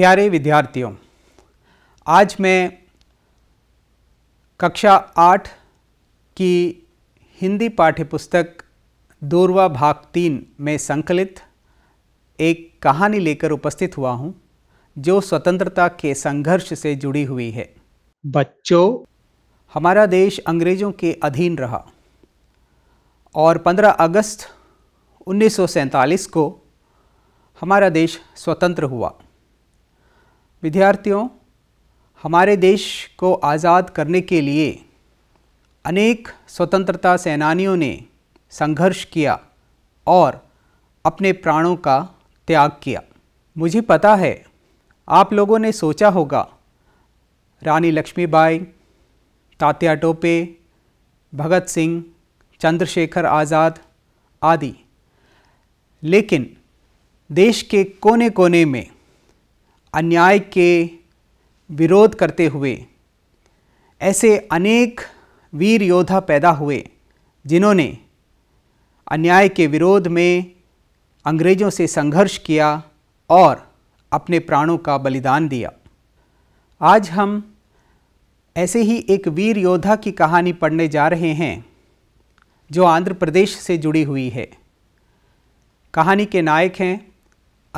प्यारे विद्यार्थियों आज मैं कक्षा आठ की हिंदी पाठ्यपुस्तक दूरवा भाग तीन में संकलित एक कहानी लेकर उपस्थित हुआ हूँ जो स्वतंत्रता के संघर्ष से जुड़ी हुई है बच्चों हमारा देश अंग्रेज़ों के अधीन रहा और 15 अगस्त उन्नीस को हमारा देश स्वतंत्र हुआ विद्यार्थियों हमारे देश को आज़ाद करने के लिए अनेक स्वतंत्रता सेनानियों ने संघर्ष किया और अपने प्राणों का त्याग किया मुझे पता है आप लोगों ने सोचा होगा रानी लक्ष्मीबाई तात्या टोपे भगत सिंह चंद्रशेखर आज़ाद आदि लेकिन देश के कोने कोने में अन्याय के विरोध करते हुए ऐसे अनेक वीर योद्धा पैदा हुए जिन्होंने अन्याय के विरोध में अंग्रेज़ों से संघर्ष किया और अपने प्राणों का बलिदान दिया आज हम ऐसे ही एक वीर योद्धा की कहानी पढ़ने जा रहे हैं जो आंध्र प्रदेश से जुड़ी हुई है कहानी के नायक हैं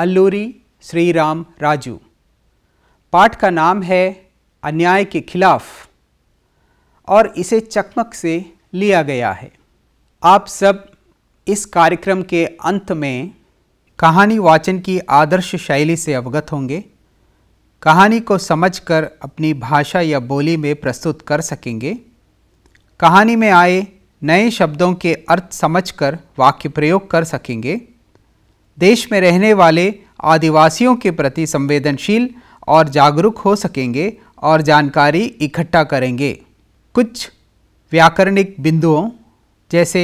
अल्लूरी श्री राम राजू पाठ का नाम है अन्याय के खिलाफ और इसे चकमक से लिया गया है आप सब इस कार्यक्रम के अंत में कहानी वाचन की आदर्श शैली से अवगत होंगे कहानी को समझकर अपनी भाषा या बोली में प्रस्तुत कर सकेंगे कहानी में आए नए शब्दों के अर्थ समझकर वाक्य प्रयोग कर सकेंगे देश में रहने वाले आदिवासियों के प्रति संवेदनशील और जागरूक हो सकेंगे और जानकारी इकट्ठा करेंगे कुछ व्याकरणिक बिंदुओं जैसे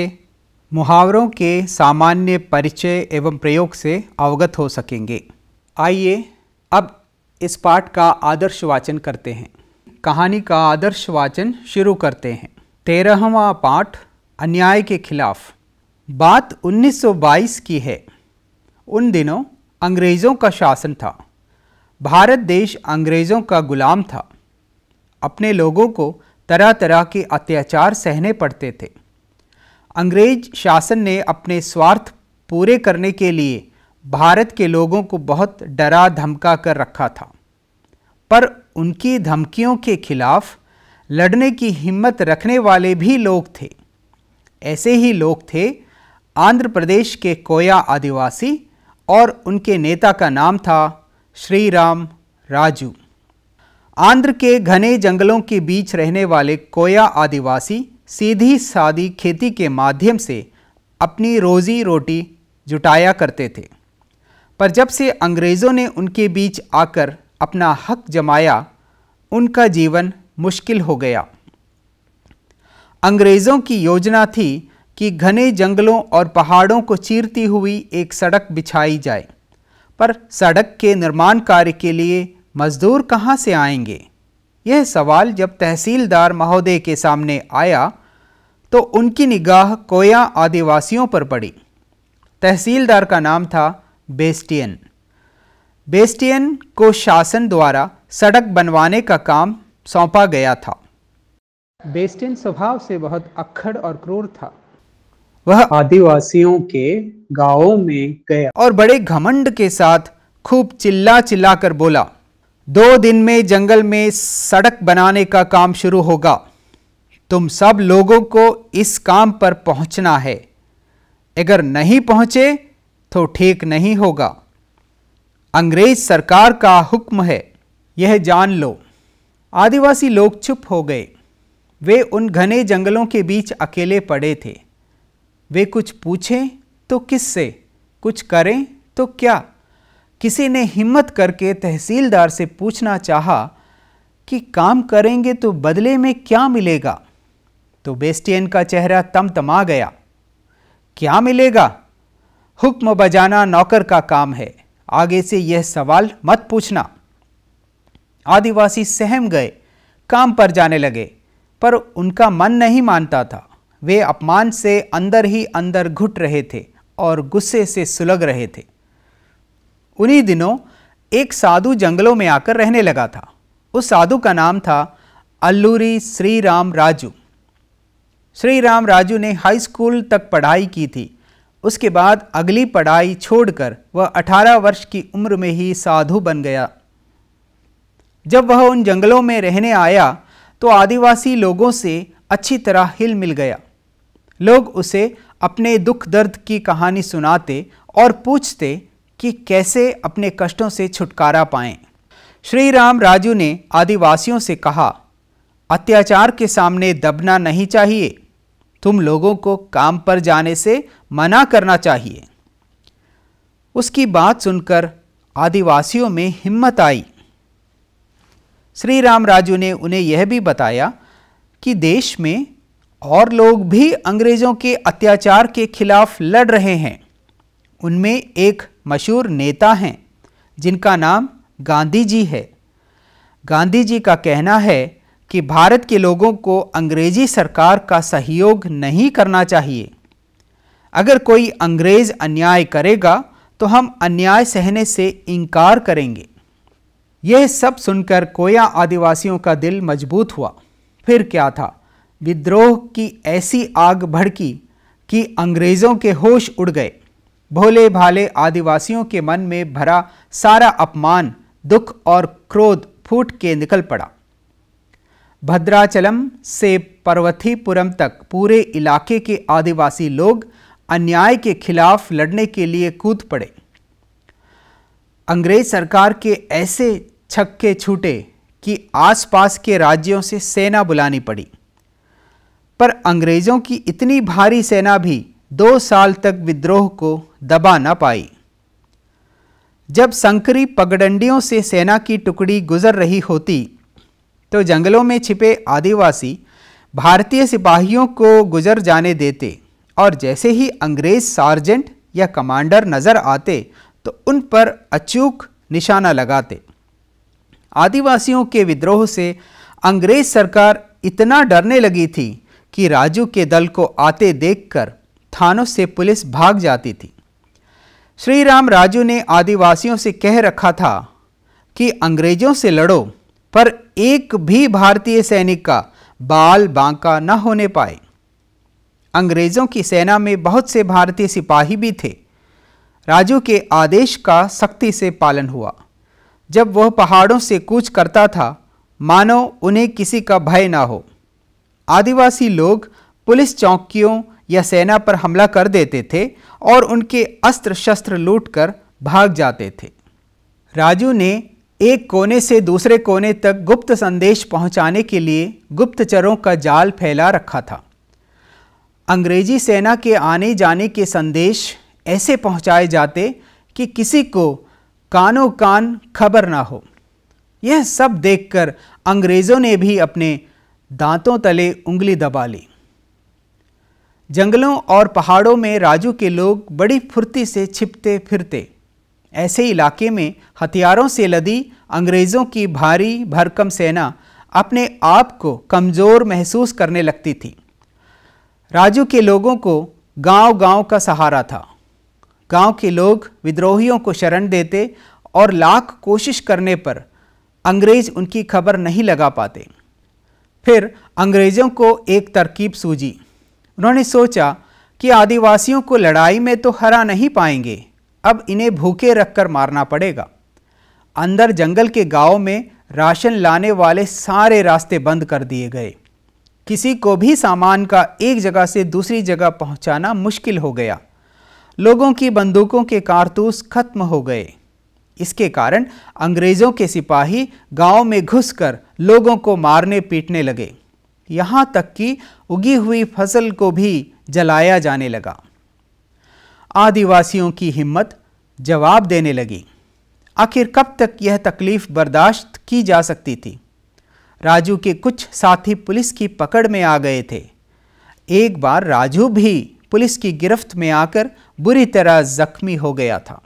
मुहावरों के सामान्य परिचय एवं प्रयोग से अवगत हो सकेंगे आइए अब इस पाठ का आदर्श वाचन करते हैं कहानी का आदर्श वाचन शुरू करते हैं तेरहवा पाठ अन्याय के खिलाफ बात 1922 की है उन दिनों अंग्रेज़ों का शासन था भारत देश अंग्रेज़ों का गुलाम था अपने लोगों को तरह तरह के अत्याचार सहने पड़ते थे अंग्रेज शासन ने अपने स्वार्थ पूरे करने के लिए भारत के लोगों को बहुत डरा धमका कर रखा था पर उनकी धमकियों के खिलाफ लड़ने की हिम्मत रखने वाले भी लोग थे ऐसे ही लोग थे आंध्र प्रदेश के कोया आदिवासी और उनके नेता का नाम था श्री राम राजू आंध्र के घने जंगलों के बीच रहने वाले कोया आदिवासी सीधी सादी खेती के माध्यम से अपनी रोजी रोटी जुटाया करते थे पर जब से अंग्रेज़ों ने उनके बीच आकर अपना हक जमाया उनका जीवन मुश्किल हो गया अंग्रेज़ों की योजना थी कि घने जंगलों और पहाड़ों को चीरती हुई एक सड़क बिछाई जाए पर सड़क के निर्माण कार्य के लिए मजदूर कहाँ से आएंगे यह सवाल जब तहसीलदार महोदय के सामने आया तो उनकी निगाह कोया आदिवासियों पर पड़ी तहसीलदार का नाम था बेस्टियन बेस्टियन को शासन द्वारा सड़क बनवाने का काम सौंपा गया था बेस्टियन स्वभाव से बहुत अक्खड़ और क्रूर था वह आदिवासियों के गांवों में गया और बड़े घमंड के साथ खूब चिल्ला चिल्ला कर बोला दो दिन में जंगल में सड़क बनाने का काम शुरू होगा तुम सब लोगों को इस काम पर पहुंचना है अगर नहीं पहुंचे तो ठीक नहीं होगा अंग्रेज सरकार का हुक्म है यह जान लो आदिवासी लोग चुप हो गए वे उन घने जंगलों के बीच अकेले पड़े थे वे कुछ पूछें तो किससे कुछ करें तो क्या किसी ने हिम्मत करके तहसीलदार से पूछना चाहा कि काम करेंगे तो बदले में क्या मिलेगा तो बेस्टियन का चेहरा तमतमा गया क्या मिलेगा हुक्म बजाना नौकर का काम है आगे से यह सवाल मत पूछना आदिवासी सहम गए काम पर जाने लगे पर उनका मन नहीं मानता था वे अपमान से अंदर ही अंदर घुट रहे थे और गुस्से से सुलग रहे थे उन्हीं दिनों एक साधु जंगलों में आकर रहने लगा था उस साधु का नाम था अल्लूरी श्री राम राजू श्री राम राजू ने हाई स्कूल तक पढ़ाई की थी उसके बाद अगली पढ़ाई छोड़कर वह 18 वर्ष की उम्र में ही साधु बन गया जब वह उन जंगलों में रहने आया तो आदिवासी लोगों से अच्छी तरह हिल मिल गया लोग उसे अपने दुख दर्द की कहानी सुनाते और पूछते कि कैसे अपने कष्टों से छुटकारा पाएं। श्री राम राजू ने आदिवासियों से कहा अत्याचार के सामने दबना नहीं चाहिए तुम लोगों को काम पर जाने से मना करना चाहिए उसकी बात सुनकर आदिवासियों में हिम्मत आई श्री राम राजू ने उन्हें यह भी बताया कि देश में और लोग भी अंग्रेज़ों के अत्याचार के खिलाफ लड़ रहे हैं उनमें एक मशहूर नेता हैं जिनका नाम गांधी जी है गांधी जी का कहना है कि भारत के लोगों को अंग्रेजी सरकार का सहयोग नहीं करना चाहिए अगर कोई अंग्रेज़ अन्याय करेगा तो हम अन्याय सहने से इनकार करेंगे यह सब सुनकर कोया आदिवासियों का दिल मजबूत हुआ फिर क्या था विद्रोह की ऐसी आग भड़की कि अंग्रेज़ों के होश उड़ गए भोले भाले आदिवासियों के मन में भरा सारा अपमान दुख और क्रोध फूट के निकल पड़ा भद्राचलम से पर्वतीपुरम तक पूरे इलाके के आदिवासी लोग अन्याय के खिलाफ लड़ने के लिए कूद पड़े अंग्रेज सरकार के ऐसे छक्के छूटे कि आसपास के राज्यों से सेना बुलानी पड़ी पर अंग्रेज़ों की इतनी भारी सेना भी दो साल तक विद्रोह को दबा ना पाई जब संकरी पगडंडियों से सेना की टुकड़ी गुजर रही होती तो जंगलों में छिपे आदिवासी भारतीय सिपाहियों को गुजर जाने देते और जैसे ही अंग्रेज सार्जेंट या कमांडर नज़र आते तो उन पर अचूक निशाना लगाते आदिवासियों के विद्रोह से अंग्रेज सरकार इतना डरने लगी थी कि राजू के दल को आते देखकर थानों से पुलिस भाग जाती थी श्री राम राजू ने आदिवासियों से कह रखा था कि अंग्रेजों से लड़ो पर एक भी भारतीय सैनिक का बाल बांका न होने पाए अंग्रेजों की सेना में बहुत से भारतीय सिपाही भी थे राजू के आदेश का सख्ती से पालन हुआ जब वह पहाड़ों से कूच करता था मानो उन्हें किसी का भय ना हो आदिवासी लोग पुलिस चौकियों या सेना पर हमला कर देते थे और उनके अस्त्र शस्त्र लूटकर भाग जाते थे राजू ने एक कोने से दूसरे कोने तक गुप्त संदेश पहुंचाने के लिए गुप्तचरों का जाल फैला रखा था अंग्रेजी सेना के आने जाने के संदेश ऐसे पहुंचाए जाते कि किसी को कानों कान खबर ना हो यह सब देखकर अंग्रेज़ों ने भी अपने दांतों तले उंगली दबा ली जंगलों और पहाड़ों में राजू के लोग बड़ी फुर्ती से छिपते फिरते ऐसे इलाके में हथियारों से लदी अंग्रेज़ों की भारी भरकम सेना अपने आप को कमज़ोर महसूस करने लगती थी राजू के लोगों को गांव-गांव का सहारा था गांव के लोग विद्रोहियों को शरण देते और लाख कोशिश करने पर अंग्रेज़ उनकी खबर नहीं लगा पाते फिर अंग्रेज़ों को एक तरकीब सूझी उन्होंने सोचा कि आदिवासियों को लड़ाई में तो हरा नहीं पाएंगे अब इन्हें भूखे रखकर मारना पड़ेगा अंदर जंगल के गांव में राशन लाने वाले सारे रास्ते बंद कर दिए गए किसी को भी सामान का एक जगह से दूसरी जगह पहुंचाना मुश्किल हो गया लोगों की बंदूकों के कारतूस खत्म हो गए इसके कारण अंग्रेज़ों के सिपाही गांव में घुसकर लोगों को मारने पीटने लगे यहाँ तक कि उगी हुई फसल को भी जलाया जाने लगा आदिवासियों की हिम्मत जवाब देने लगी आखिर कब तक यह तकलीफ बर्दाश्त की जा सकती थी राजू के कुछ साथी पुलिस की पकड़ में आ गए थे एक बार राजू भी पुलिस की गिरफ्त में आकर बुरी तरह जख्मी हो गया था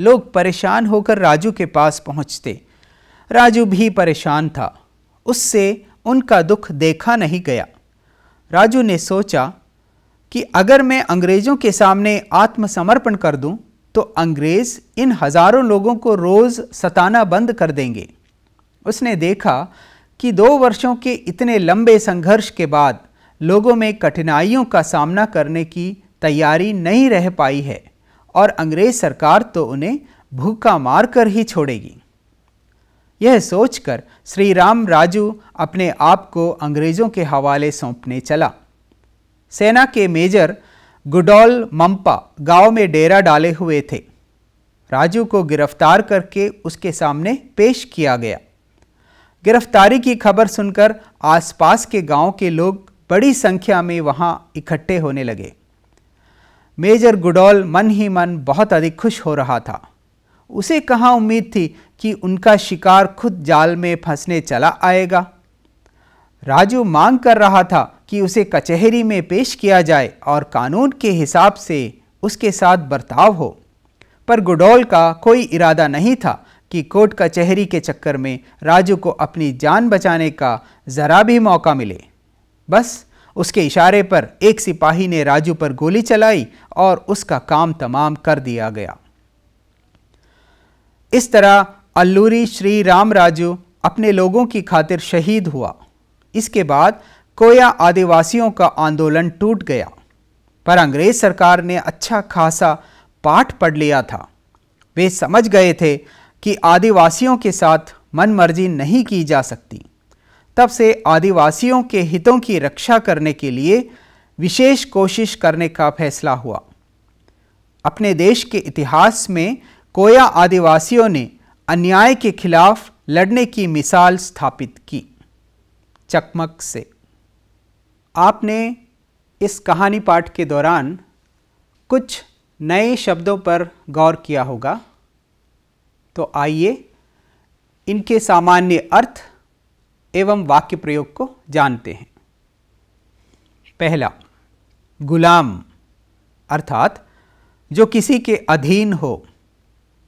लोग परेशान होकर राजू के पास पहुंचते राजू भी परेशान था उससे उनका दुख देखा नहीं गया राजू ने सोचा कि अगर मैं अंग्रेज़ों के सामने आत्मसमर्पण कर दूं, तो अंग्रेज़ इन हज़ारों लोगों को रोज़ सताना बंद कर देंगे उसने देखा कि दो वर्षों के इतने लंबे संघर्ष के बाद लोगों में कठिनाइयों का सामना करने की तैयारी नहीं रह पाई है और अंग्रेज़ सरकार तो उन्हें भूखा मार कर ही छोड़ेगी यह सोचकर श्री राम राजू अपने आप को अंग्रेजों के हवाले सौंपने चला सेना के मेजर गुडौल मम्पा गांव में डेरा डाले हुए थे राजू को गिरफ्तार करके उसके सामने पेश किया गया गिरफ्तारी की खबर सुनकर आसपास के गांव के लोग बड़ी संख्या में वहां इकट्ठे होने लगे मेजर गुडौल मन ही मन बहुत अधिक खुश हो रहा था उसे कहाँ उम्मीद थी कि उनका शिकार खुद जाल में फंसने चला आएगा राजू मांग कर रहा था कि उसे कचहरी में पेश किया जाए और कानून के हिसाब से उसके साथ बर्ताव हो पर गुडौल का कोई इरादा नहीं था कि कोर्ट कचहरी के चक्कर में राजू को अपनी जान बचाने का ज़रा भी मौका मिले बस उसके इशारे पर एक सिपाही ने राजू पर गोली चलाई और उसका काम तमाम कर दिया गया इस तरह अल्लूरी श्री राम राजू अपने लोगों की खातिर शहीद हुआ इसके बाद कोया आदिवासियों का आंदोलन टूट गया पर अंग्रेज सरकार ने अच्छा खासा पाठ पढ़ लिया था वे समझ गए थे कि आदिवासियों के साथ मनमर्जी नहीं की जा सकती तब से आदिवासियों के हितों की रक्षा करने के लिए विशेष कोशिश करने का फैसला हुआ अपने देश के इतिहास में कोया आदिवासियों ने अन्याय के खिलाफ लड़ने की मिसाल स्थापित की चकमक से आपने इस कहानी पाठ के दौरान कुछ नए शब्दों पर गौर किया होगा तो आइए इनके सामान्य अर्थ एवं वाक्य प्रयोग को जानते हैं पहला गुलाम अर्थात जो किसी के अधीन हो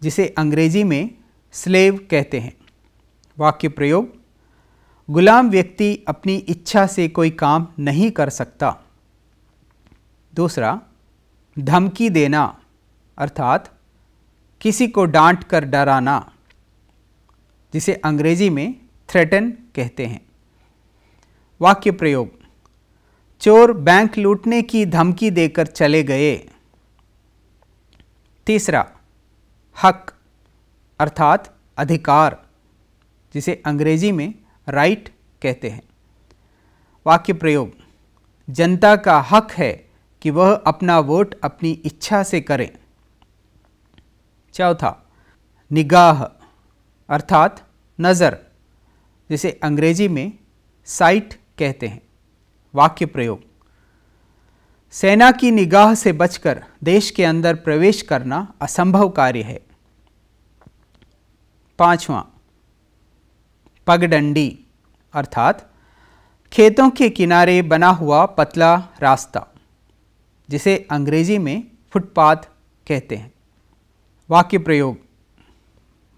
जिसे अंग्रेजी में स्लेव कहते हैं वाक्य प्रयोग गुलाम व्यक्ति अपनी इच्छा से कोई काम नहीं कर सकता दूसरा धमकी देना अर्थात किसी को डांट कर डराना जिसे अंग्रेजी में थ्रेटन कहते हैं वाक्य प्रयोग चोर बैंक लूटने की धमकी देकर चले गए तीसरा हक अर्थात अधिकार जिसे अंग्रेजी में राइट कहते हैं वाक्य प्रयोग जनता का हक है कि वह अपना वोट अपनी इच्छा से करें चौथा निगाह अर्थात नज़र जिसे अंग्रेजी में साइट कहते हैं वाक्य प्रयोग सेना की निगाह से बचकर देश के अंदर प्रवेश करना असंभव कार्य है पांचवा पगडंडी अर्थात खेतों के किनारे बना हुआ पतला रास्ता जिसे अंग्रेजी में फुटपाथ कहते हैं वाक्य प्रयोग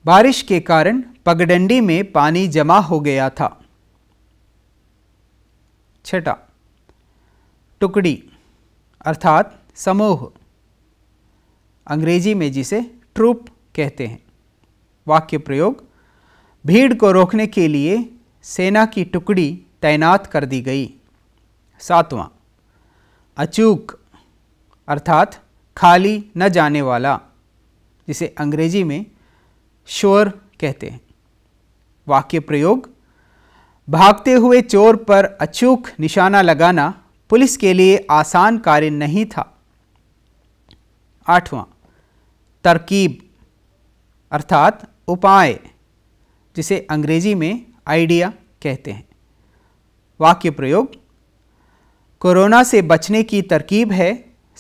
बारिश के कारण पगडंडी में पानी जमा हो गया था छठा टुकड़ी अर्थात समूह अंग्रेजी में जिसे ट्रूप कहते हैं वाक्य प्रयोग भीड़ को रोकने के लिए सेना की टुकड़ी तैनात कर दी गई सातवां अचूक अर्थात खाली न जाने वाला जिसे अंग्रेजी में शोर कहते हैं वाक्य प्रयोग भागते हुए चोर पर अचूक निशाना लगाना पुलिस के लिए आसान कार्य नहीं था आठवां तरकीब अर्थात उपाय जिसे अंग्रेजी में आइडिया कहते हैं वाक्य प्रयोग कोरोना से बचने की तरकीब है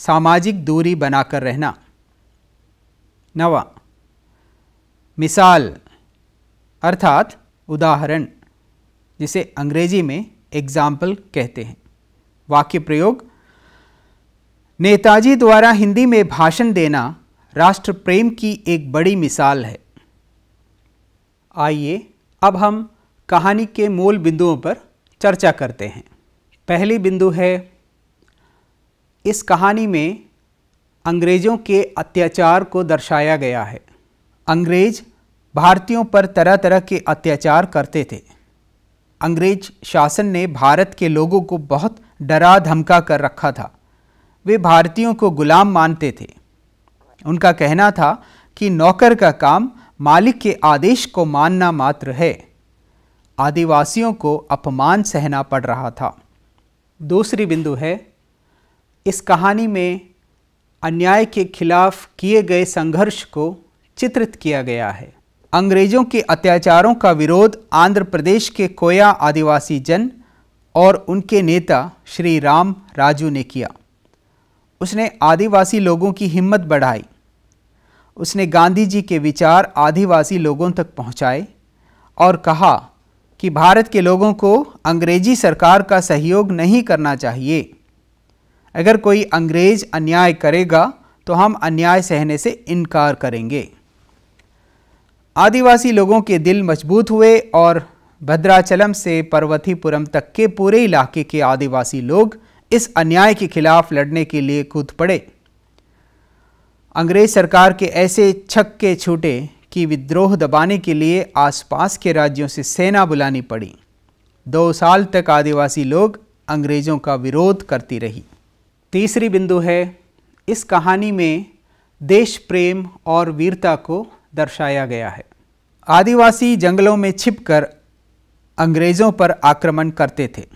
सामाजिक दूरी बनाकर रहना नवा मिसाल अर्थात उदाहरण जिसे अंग्रेजी में एग्जाम्पल कहते हैं वाक्य प्रयोग नेताजी द्वारा हिंदी में भाषण देना राष्ट्र प्रेम की एक बड़ी मिसाल है आइए अब हम कहानी के मूल बिंदुओं पर चर्चा करते हैं पहली बिंदु है इस कहानी में अंग्रेज़ों के अत्याचार को दर्शाया गया है अंग्रेज भारतीयों पर तरह तरह के अत्याचार करते थे अंग्रेज शासन ने भारत के लोगों को बहुत डरा धमका कर रखा था वे भारतीयों को गुलाम मानते थे उनका कहना था कि नौकर का काम मालिक के आदेश को मानना मात्र है आदिवासियों को अपमान सहना पड़ रहा था दूसरी बिंदु है इस कहानी में अन्याय के खिलाफ किए गए संघर्ष को चित्रित किया गया है अंग्रेजों के अत्याचारों का विरोध आंध्र प्रदेश के कोया आदिवासी जन और उनके नेता श्री राम राजू ने किया उसने आदिवासी लोगों की हिम्मत बढ़ाई उसने गांधी जी के विचार आदिवासी लोगों तक पहुंचाए और कहा कि भारत के लोगों को अंग्रेजी सरकार का सहयोग नहीं करना चाहिए अगर कोई अंग्रेज अन्याय करेगा तो हम अन्याय सहने से इनकार करेंगे आदिवासी लोगों के दिल मजबूत हुए और भद्राचलम से पर्वतीपुरम तक के पूरे इलाके के आदिवासी लोग इस अन्याय के खिलाफ लड़ने के लिए कूद पड़े अंग्रेज सरकार के ऐसे छक्के छूटे कि विद्रोह दबाने के लिए आसपास के राज्यों से सेना बुलानी पड़ी दो साल तक आदिवासी लोग अंग्रेज़ों का विरोध करती रही तीसरी बिंदु है इस कहानी में देश प्रेम और वीरता को दर्शाया गया है आदिवासी जंगलों में छिपकर अंग्रेज़ों पर आक्रमण करते थे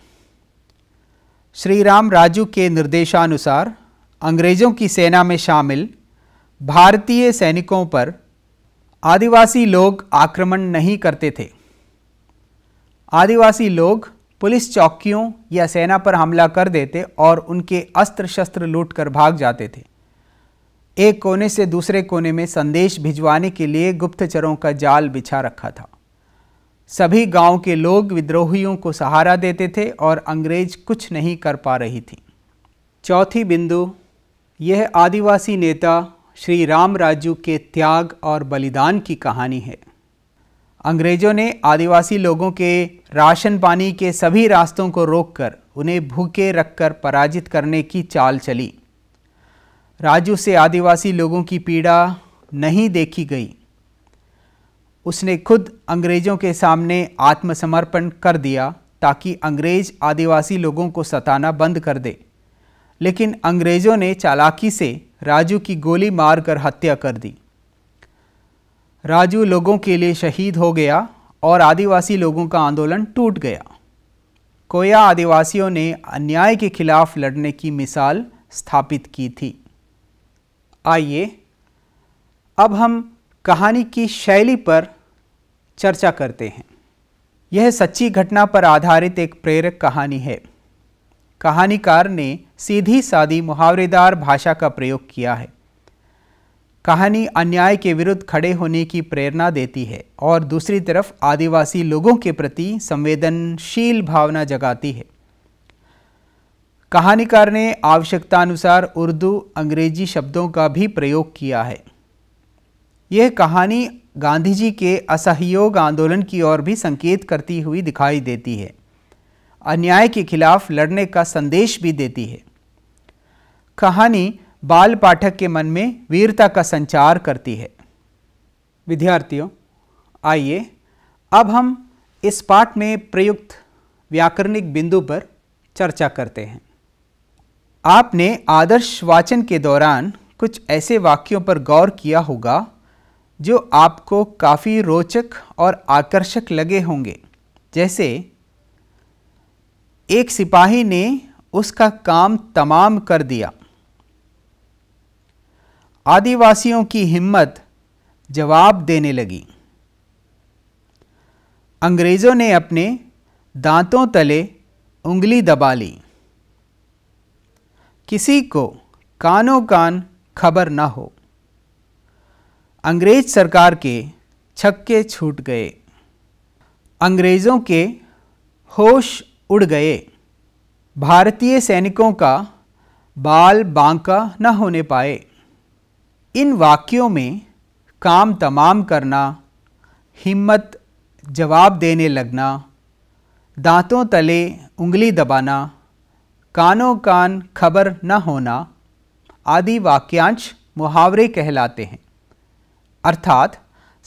श्री राम राजू के निर्देशानुसार अंग्रेज़ों की सेना में शामिल भारतीय सैनिकों पर आदिवासी लोग आक्रमण नहीं करते थे आदिवासी लोग पुलिस चौकियों या सेना पर हमला कर देते और उनके अस्त्र शस्त्र लूट कर भाग जाते थे एक कोने से दूसरे कोने में संदेश भिजवाने के लिए गुप्तचरों का जाल बिछा रखा था सभी गांव के लोग विद्रोहियों को सहारा देते थे और अंग्रेज कुछ नहीं कर पा रही थी चौथी बिंदु यह आदिवासी नेता श्री राम राजू के त्याग और बलिदान की कहानी है अंग्रेजों ने आदिवासी लोगों के राशन पानी के सभी रास्तों को रोककर उन्हें भूखे रखकर पराजित करने की चाल चली राजू से आदिवासी लोगों की पीड़ा नहीं देखी गई उसने खुद अंग्रेजों के सामने आत्मसमर्पण कर दिया ताकि अंग्रेज आदिवासी लोगों को सताना बंद कर दे लेकिन अंग्रेज़ों ने चालाकी से राजू की गोली मारकर हत्या कर दी राजू लोगों के लिए शहीद हो गया और आदिवासी लोगों का आंदोलन टूट गया कोया आदिवासियों ने अन्याय के खिलाफ लड़ने की मिसाल स्थापित की थी आइए अब हम कहानी की शैली पर चर्चा करते हैं यह सच्ची घटना पर आधारित एक प्रेरक कहानी है कहानीकार ने सीधी सादी मुहावरेदार भाषा का प्रयोग किया है कहानी अन्याय के विरुद्ध खड़े होने की प्रेरणा देती है और दूसरी तरफ आदिवासी लोगों के प्रति संवेदनशील भावना जगाती है कहानीकार ने आवश्यकतानुसार उर्दू अंग्रेजी शब्दों का भी प्रयोग किया है यह कहानी गांधी जी के असहयोग आंदोलन की ओर भी संकेत करती हुई दिखाई देती है अन्याय के खिलाफ लड़ने का संदेश भी देती है कहानी बाल पाठक के मन में वीरता का संचार करती है विद्यार्थियों आइए अब हम इस पाठ में प्रयुक्त व्याकरणिक बिंदु पर चर्चा करते हैं आपने आदर्श वाचन के दौरान कुछ ऐसे वाक्यों पर गौर किया होगा जो आपको काफ़ी रोचक और आकर्षक लगे होंगे जैसे एक सिपाही ने उसका काम तमाम कर दिया आदिवासियों की हिम्मत जवाब देने लगी अंग्रेज़ों ने अपने दांतों तले उंगली दबा ली किसी को कानों कान खबर न हो अंग्रेज सरकार के छक्के छूट गए अंग्रेज़ों के होश उड़ गए भारतीय सैनिकों का बाल बांका न होने पाए इन वाक्यों में काम तमाम करना हिम्मत जवाब देने लगना दांतों तले उंगली दबाना कानों कान खबर न होना आदि वाक्यांश मुहावरे कहलाते हैं अर्थात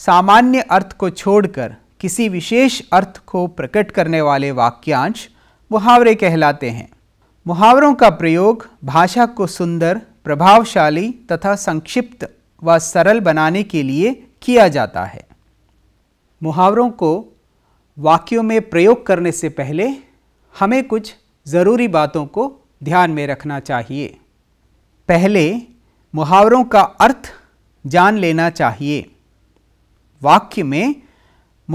सामान्य अर्थ को छोड़कर किसी विशेष अर्थ को प्रकट करने वाले वाक्यांश मुहावरे कहलाते हैं मुहावरों का प्रयोग भाषा को सुंदर प्रभावशाली तथा संक्षिप्त व सरल बनाने के लिए किया जाता है मुहावरों को वाक्यों में प्रयोग करने से पहले हमें कुछ ज़रूरी बातों को ध्यान में रखना चाहिए पहले मुहावरों का अर्थ जान लेना चाहिए वाक्य में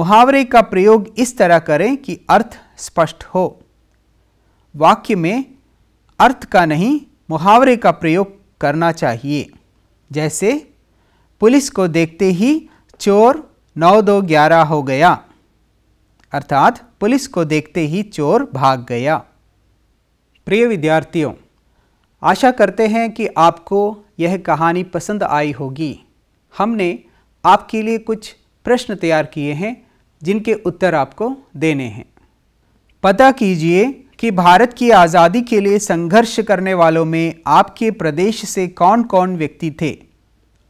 मुहावरे का प्रयोग इस तरह करें कि अर्थ स्पष्ट हो वाक्य में अर्थ का नहीं मुहावरे का प्रयोग करना चाहिए जैसे पुलिस को देखते ही चोर नौ दो ग्यारह हो गया अर्थात पुलिस को देखते ही चोर भाग गया प्रिय विद्यार्थियों आशा करते हैं कि आपको यह कहानी पसंद आई होगी हमने आपके लिए कुछ प्रश्न तैयार किए हैं जिनके उत्तर आपको देने हैं पता कीजिए कि भारत की आज़ादी के लिए संघर्ष करने वालों में आपके प्रदेश से कौन कौन व्यक्ति थे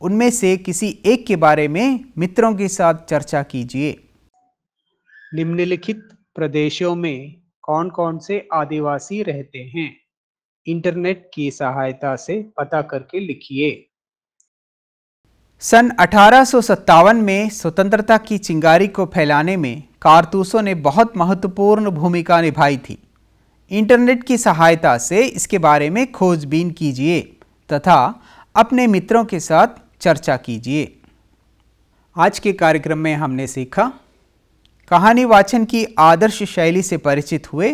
उनमें से किसी एक के बारे में मित्रों के साथ चर्चा कीजिए निम्नलिखित प्रदेशों में कौन कौन से आदिवासी रहते हैं इंटरनेट की सहायता से पता करके लिखिए सन अठारह में स्वतंत्रता की चिंगारी को फैलाने में कारतूसों ने बहुत महत्वपूर्ण भूमिका निभाई थी इंटरनेट की सहायता से इसके बारे में खोजबीन कीजिए तथा अपने मित्रों के साथ चर्चा कीजिए आज के कार्यक्रम में हमने सीखा कहानी वाचन की आदर्श शैली से परिचित हुए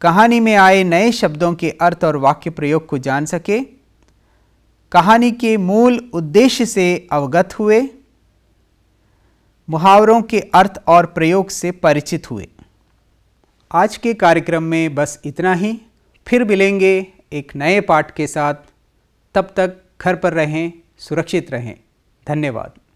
कहानी में आए नए शब्दों के अर्थ और वाक्य प्रयोग को जान सके कहानी के मूल उद्देश्य से अवगत हुए मुहावरों के अर्थ और प्रयोग से परिचित हुए आज के कार्यक्रम में बस इतना ही फिर मिलेंगे एक नए पाठ के साथ तब तक घर पर रहें सुरक्षित रहें धन्यवाद